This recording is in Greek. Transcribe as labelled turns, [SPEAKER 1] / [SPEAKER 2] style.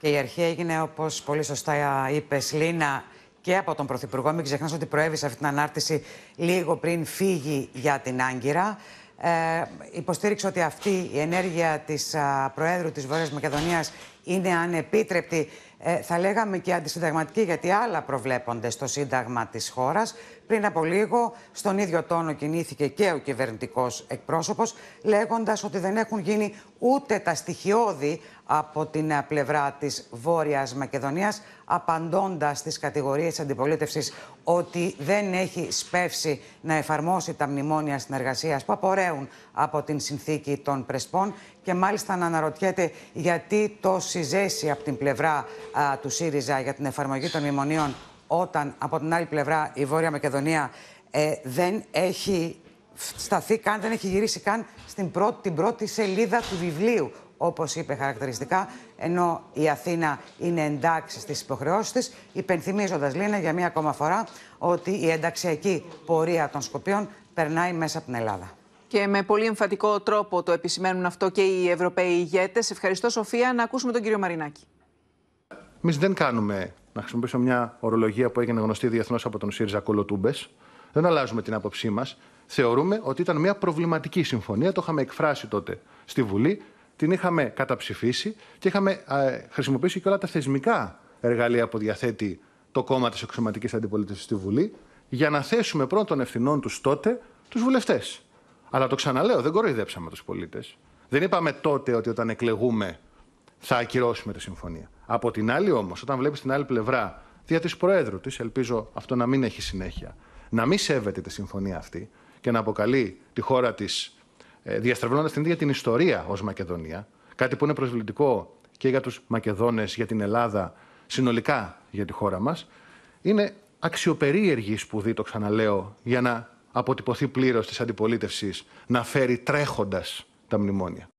[SPEAKER 1] Και η αρχή έγινε, όπως πολύ σωστά είπες, Λίνα, και από τον Πρωθυπουργό. Μην ξεχνάς ότι προέβησε αυτή την ανάρτηση λίγο πριν φύγει για την Άγκυρα. Ε, υποστήριξε ότι αυτή η ενέργεια της Προέδρου της Βόρειας Μακεδονίας είναι ανεπίτρεπτη, ε, θα λέγαμε και αντισυνταγματική, γιατί άλλα προβλέπονται στο Σύνταγμα της χώρας. Πριν από λίγο, στον ίδιο τόνο κινήθηκε και ο κυβερνητικός εκπρόσωπος, λέγοντας ότι δεν έχουν γίνει ούτε τα στοιχειώδη από την πλευρά της Βόρειας Μακεδονίας, απαντώντας στις κατηγορίες αντιπολίτευσης ότι δεν έχει σπεύσει να εφαρμόσει τα μνημόνια συνεργασίας που απορρέουν από την συνθήκη των Πρεσπών και μάλιστα να αναρωτιέται γιατί τόση ζέση από την πλευρά του ΣΥΡΙΖΑ για την εφαρμογή των μνημονίων, όταν από την άλλη πλευρά η Βόρεια Μακεδονία ε, δεν έχει σταθεί καν, δεν έχει γυρίσει καν στην πρώτη, την πρώτη σελίδα του βιβλίου, όπως είπε χαρακτηριστικά, ενώ η Αθήνα είναι εντάξει στις υποχρεώσεις της, υπενθυμίζοντας, Λίνα, για μία ακόμα φορά ότι η ενταξιακή πορεία των Σκοπίων περνάει μέσα από την Ελλάδα. Και με πολύ εμφατικό τρόπο το επισημαίνουν αυτό και οι Ευρωπαίοι ηγέτες. Ευχαριστώ, Σοφία, να ακούσουμε τον κύριο Μαρινάκη.
[SPEAKER 2] Εμείς δεν κάνουμε, να χρησιμοποιήσω μια ορολογία που έγινε γνωστή διεθνώς από τον ΣΥΡΙΖΑ Κολοτούμπες. Δεν αλλάζουμε την άποψή μας. Θεωρούμε ότι ήταν μια προβληματική συμφωνία. Το είχαμε εκφράσει τότε στη Βουλή, την είχαμε καταψηφίσει και είχαμε χρησιμοποιήσει και όλα τα θεσμικά εργαλεία που διαθέτει το κόμμα της εξωματικής αντιπολίτευσης στη Βουλή για να θέσουμε πρώτων ευθυνών τους τότε τους βουλευτές. Αλλά το ξαναλέω, δεν κοροϊδέψαμε τους πολίτες. Δεν είπαμε τότε ότι όταν εκλεγούμε θα ακυρώσουμε τη συμφωνία. Από την άλλη όμως, όταν βλέπεις την άλλη πλευρά, δια της Προέδρου της, ελπίζω αυτό να μην έχει συνέχεια, να μην σέβεται τη συμφωνία αυτή και να αποκαλεί τη χώρα της ε, την ίδια την ιστορία ως Μακεδονία, κάτι που είναι προσβλητικό και για τους Μακεδόνες, για την Ελλάδα, συνολικά για τη χώρα μας, είναι αξιοπερίεργη σπουδή, το ξαναλέω, για να αποτυπωθεί πλήρως της αντιπολίτευσης να φέρει τρέχοντας τα μνημόνια.